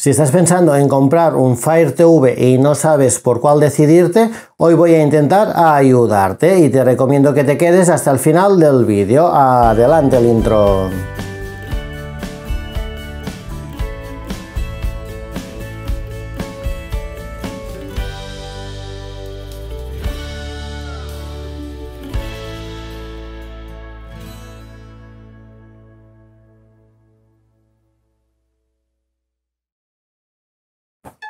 Si estás pensando en comprar un Fire TV y no sabes por cuál decidirte, hoy voy a intentar ayudarte y te recomiendo que te quedes hasta el final del vídeo. Adelante el intro.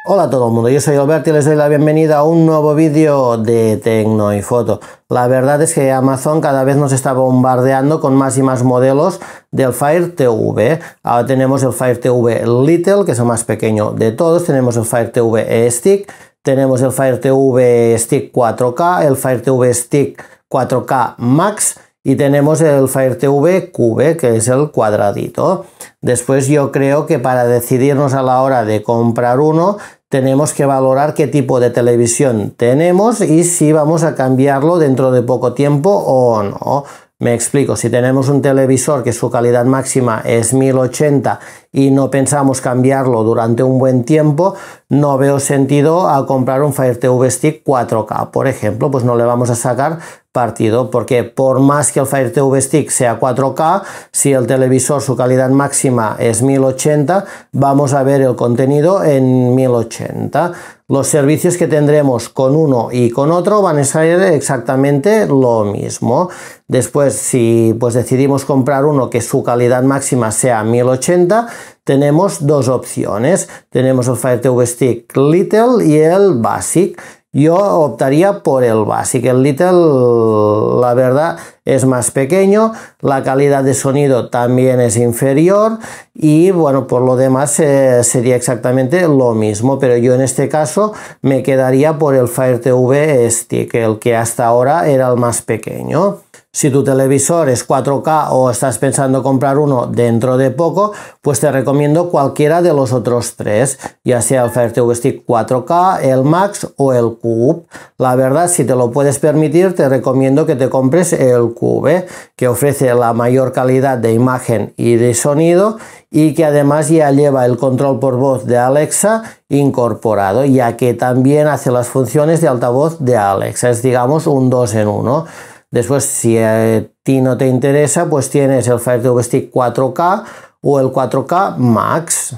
Hola a todo el mundo, yo soy Alberto y les doy la bienvenida a un nuevo vídeo de Tecno y Foto. La verdad es que Amazon cada vez nos está bombardeando con más y más modelos del Fire TV. Ahora tenemos el Fire TV Little, que es el más pequeño de todos, tenemos el Fire TV Stick, tenemos el Fire TV Stick 4K, el Fire TV Stick 4K Max, y tenemos el Fire TV Cube, que es el cuadradito. Después yo creo que para decidirnos a la hora de comprar uno, tenemos que valorar qué tipo de televisión tenemos y si vamos a cambiarlo dentro de poco tiempo o no. Me explico, si tenemos un televisor que su calidad máxima es 1080 y no pensamos cambiarlo durante un buen tiempo, no veo sentido a comprar un Fire TV Stick 4K, por ejemplo, pues no le vamos a sacar partido, porque por más que el Fire TV Stick sea 4K, si el televisor su calidad máxima es 1080, vamos a ver el contenido en 1080. Los servicios que tendremos con uno y con otro van a ser exactamente lo mismo. Después, si pues decidimos comprar uno que su calidad máxima sea 1080, tenemos dos opciones. Tenemos el Fire TV Stick Little y el Basic jo optaria per el bàsic, El Little la verdad es más pequeño, la calidad de sonido también es inferior y bueno, por lo demás eh, sería exactamente lo mismo, pero yo en este caso me quedaría por el Fire TV Stick, este, el que hasta ahora era el más pequeño. Si tu televisor es 4K o estás pensando comprar uno dentro de poco, pues te recomiendo cualquiera de los otros tres, ya sea el Fire TV Stick 4K, el Max o el Cube. La verdad, si te lo puedes permitir, te recomiendo que te compres el Cube que ofrece la mayor calidad de imagen y de sonido y que además ya lleva el control por voz de Alexa incorporado, ya que también hace las funciones de altavoz de Alexa. Es digamos un 2 en 1. Después, si a ti no te interesa, pues tienes el Fire TV Stick 4K o el 4K Max.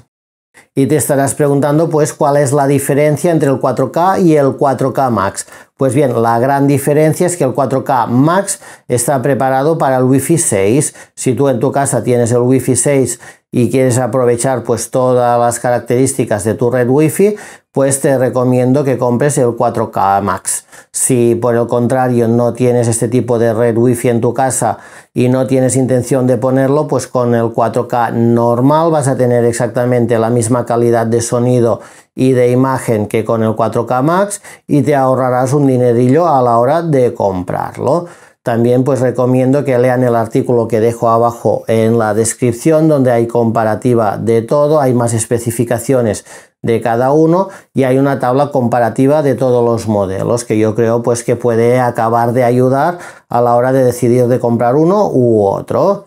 Y te estarás preguntando pues cuál es la diferencia entre el 4K y el 4K Max. Pues bien, la gran diferencia es que el 4K Max está preparado para el Wi-Fi 6. Si tú en tu casa tienes el Wi-Fi 6 y quieres aprovechar pues todas las características de tu red wifi, pues te recomiendo que compres el 4K Max. Si por el contrario no tienes este tipo de red wifi en tu casa y no tienes intención de ponerlo, pues con el 4K normal vas a tener exactamente la misma calidad de sonido y de imagen que con el 4K Max y te ahorrarás un dinerillo a la hora de comprarlo. También pues recomiendo que lean el artículo que dejo abajo en la descripción donde hay comparativa de todo, hay más especificaciones de cada uno y hay una tabla comparativa de todos los modelos que yo creo pues que puede acabar de ayudar a la hora de decidir de comprar uno u otro.